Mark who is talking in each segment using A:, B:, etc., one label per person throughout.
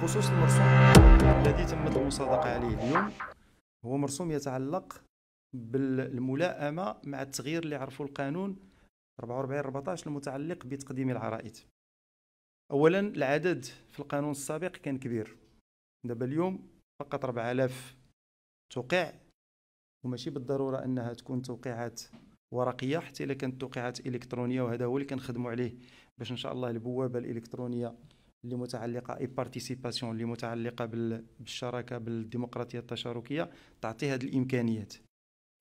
A: بخصوص المرسوم الذي تمت المصادقة عليه اليوم هو مرسوم يتعلق بالملائمة مع التغيير اللي عرفوا القانون 44 14 المتعلق بتقديم العرائض اولا العدد في القانون السابق كان كبير دابا اليوم فقط 4000 توقيع وماشي بالضروره انها تكون توقيعات ورقيه حتى الا كانت توقيعات الكترونيه وهذا هو اللي كنخدموا عليه باش ان شاء الله البوابه الالكترونيه اللي متعلقه اي بارتيسيباسيون اللي متعلقه بالشراكه بالديمقراطيه التشاركيه تعطي هذه الامكانيات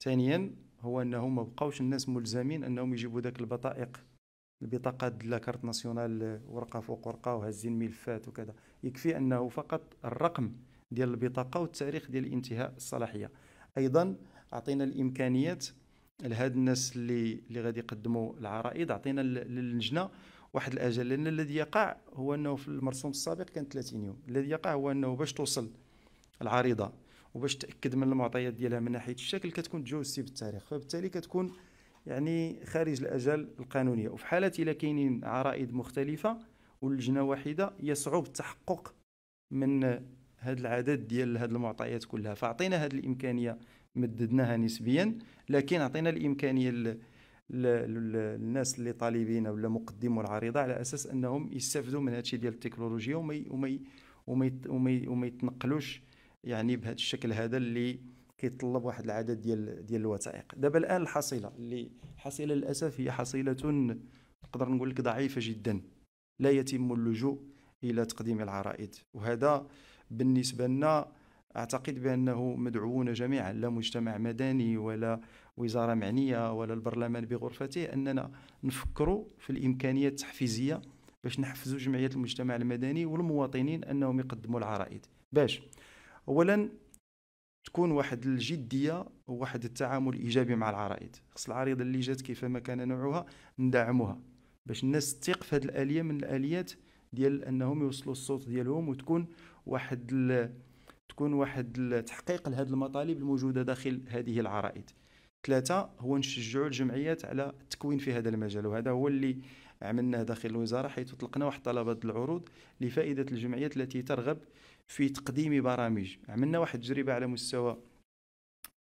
A: ثانيا هو انهم ما بقاوش الناس ملزمين انهم يجيبوا ذاك البطائق البطاقه ديال كارت ناسيونال ورقه فوق ورقه وهازين ملفات وكذا يكفي انه فقط الرقم ديال البطاقه والتاريخ ديال انتهاء الصلاحيه ايضا اعطينا الامكانيات لهاد الناس اللي اللي غادي يقدموا العرائض اعطينا للجنه واحد الاجل لان الذي يقع هو انه في المرسوم السابق كان 30 يوم الذي يقع هو انه باش توصل العريضه وباش تاكد من المعطيات ديالها من ناحيه الشكل كتكون تجاوزتي بالتاريخ فبالتالي كتكون يعني خارج الاجل القانونيه وفي حاله الا كاينين عرائض مختلفه واللجنه واحده يصعب التحقق من هذا العدد ديال هذه المعطيات كلها فاعطينا هذه الامكانيه مددناها نسبيا لكن اعطينا الامكانيه الناس اللي طالبين ولا مقدمو العريضه على اساس انهم يستافدوا من هادشي ديال التكنولوجيا وما وما وما وما يتنقلوش يعني بهذا الشكل هذا اللي كيتطلب واحد العدد ديال ديال الوثائق دابا الان الحصيله اللي حصيله للاسف هي حصيله نقدر نقول لك ضعيفه جدا لا يتم اللجوء الى تقديم العرائض وهذا بالنسبه لنا اعتقد بانه مدعوون جميعا لا مجتمع مدني ولا وزاره معنيه ولا البرلمان بغرفته اننا نفكروا في الامكانيات التحفيزيه باش نحفزوا جمعيات المجتمع المدني والمواطنين انهم يقدموا العرائد باش اولا تكون واحد الجديه وواحد التعامل ايجابي مع العرائد خص العريضه اللي جات كيفما كان نوعها ندعموها باش الناس تثق في هذه الاليه من الاليات ديال انهم يوصلوا الصوت ديالهم وتكون واحد تكون واحد التحقيق لهذه المطالب الموجوده داخل هذه العرائض ثلاثه هو نشجعوا الجمعيات على التكوين في هذا المجال وهذا هو اللي عملناه داخل الوزاره حيث اطلقنا واحد طلبات العروض لفائده الجمعيات التي ترغب في تقديم برامج عملنا واحد التجربه على مستوى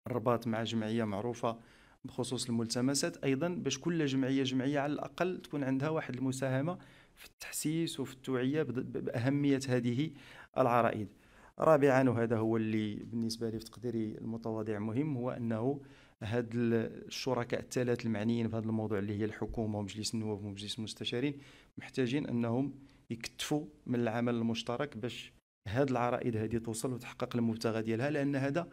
A: الرباط مع جمعيه معروفه بخصوص الملتمسات ايضا باش كل جمعيه جمعيه على الاقل تكون عندها واحد المساهمه في التحسيس وفي التوعيه باهميه هذه العرائض رابعا وهذا هو اللي بالنسبه لي في تقديري المتواضع مهم هو انه هاد الشركاء الثلاث المعنيين بهذا الموضوع اللي هي الحكومه ومجلس النواب ومجلس المستشارين محتاجين انهم يكتفوا من العمل المشترك باش هاد العرائد هذه توصل وتحقق المبتغى ديالها لان هذا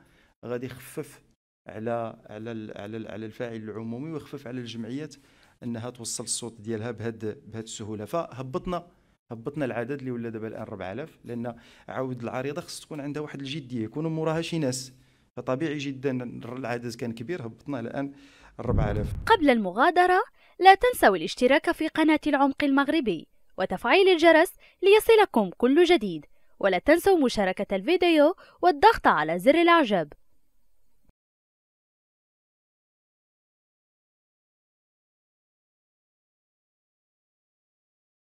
A: غادي يخفف على على على على الفاعل العمومي ويخفف على الجمعيات انها توصل الصوت ديالها بهذه بهاد السهوله فهبطنا هبطنا العدد اللي ولا دابا الان 4000 لان عاود العريضه خص تكون عندها واحد الجديه يكونوا موراها شي ناس فطبيعي جدا العدد كان كبير هبطنا الان 4000 قبل المغادره لا تنسوا الاشتراك في قناه العمق المغربي وتفعيل الجرس ليصلكم كل جديد ولا تنسوا مشاركه الفيديو والضغط على زر الاعجاب